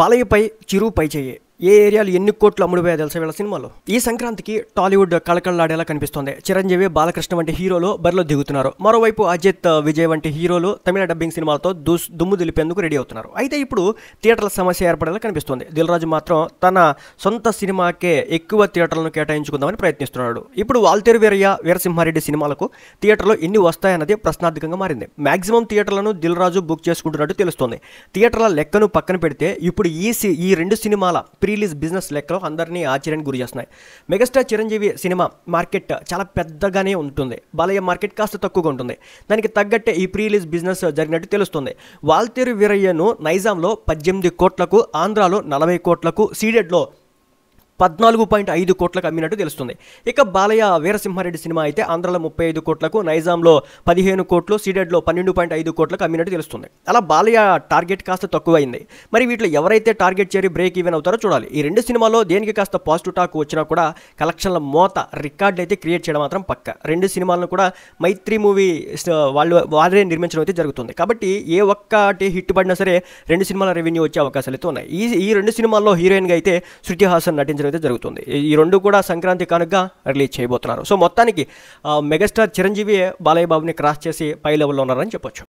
बालय पै चिरू पै ఏ ఏరియాలు ఎన్ని కోట్లు అమ్ముడుపోయా తెలుసా వీళ్ళ సినిమాలో ఈ సంక్రాంతికి టాలీవుడ్ కళకళలాడేలా కనిపిస్తోంది చిరంజీవి బాలకృష్ణ వంటి హీరోలు బరిలో దిగుతున్నారు మరోవైపు అజిత్ విజయ్ వంటి హీరోలు తమిళ డబ్బింగ్ సినిమాలతో దుస్ దుమ్ము దిలిపేందుకు రెడీ అవుతున్నారు అయితే ఇప్పుడు థియేటర్ల సమస్య ఏర్పడేలా కనిపిస్తోంది దిల్రాజు మాత్రం తన సొంత సినిమాకే ఎక్కువ థియేటర్లను కేటాయించుకుందామని ప్రయత్నిస్తున్నాడు ఇప్పుడు వాల్తేరు వీరయ్య వీరసింహారెడ్డి సినిమాలకు థియేటర్లో ఎన్ని వస్తాయన్నది ప్రశ్నార్థకంగా మారింది మాక్సిమం థియేటర్లను దిల్రాజు బుక్ చేసుకుంటున్నట్టు తెలుస్తోంది థియేటర్ల లెక్కను పక్కన పెడితే ఇప్పుడు ఈ ఈ రెండు సినిమాల ప్రీలీజ్ బిజినెస్ లెక్కలో అందరినీ ఆశ్చర్యానికి గురి చేస్తున్నాయి మెగాస్టార్ చిరంజీవి సినిమా మార్కెట్ చాలా పెద్దగానే ఉంటుంది బాలయ్య మార్కెట్ కాస్త తక్కువగా ఉంటుంది దానికి తగ్గట్టే ఈ ప్రీలీజ్ బిజినెస్ జరిగినట్టు తెలుస్తుంది వాల్తేరు వీరయ్యను నైజాంలో పద్దెనిమిది కోట్లకు ఆంధ్రాలో నలభై కోట్లకు సీడెడ్లో పద్నాలుగు పాయింట్ ఐదు కోట్లకు అమ్మినట్టు తెలుస్తుంది ఇక బాలయ్య వీరసింహారెడ్డి సినిమా అయితే ఆంధ్రలో ముప్పై ఐదు కోట్లకు నైజాంలో పదిహేను కోట్లు సీడెడ్లో పన్నెండు పాయింట్ ఐదు కోట్లకు అమ్మినట్టు తెలుస్తుంది అలా బాలయ్య టార్గెట్ కాస్త తక్కువైంది మరి వీటిలో ఎవరైతే టార్గెట్ చేరి బ్రేక్ ఈవెన్ అవుతారో చూడాలి ఈ రెండు సినిమాలో దేనికి కాస్త పాజిటివ్ టాక్ వచ్చినా కూడా కలెక్షన్ల మోత రికార్డ్ అయితే క్రియేట్ చేయడం మాత్రం పక్క రెండు సినిమాలను కూడా మైత్రి మూవీ వాళ్ళు వాళ్ళే నిర్మించడం అయితే జరుగుతుంది కాబట్టి ఏ ఒక్కటి హిట్ పడినా సరే రెండు సినిమాల రెవెన్యూ వచ్చే అవకాశాలు అయితే ఉన్నాయి ఈ ఈ రెండు సినిమాల్లో హీరోయిన్గా అయితే శృతి హాసన్ నటించడం ప్రదర్శన అయితే జరుగుతుంది ఈ రెండు కూడా సంక్రాంతి కానుక రిలీజ్ చేయబోతున్నారు సో మొత్తానికి మెగాస్టార్ చిరంజీవి బాలయ్య బాబుని క్రాస్ చేసి పై లెవెల్లో ఉన్నారని చెప్పొచ్చు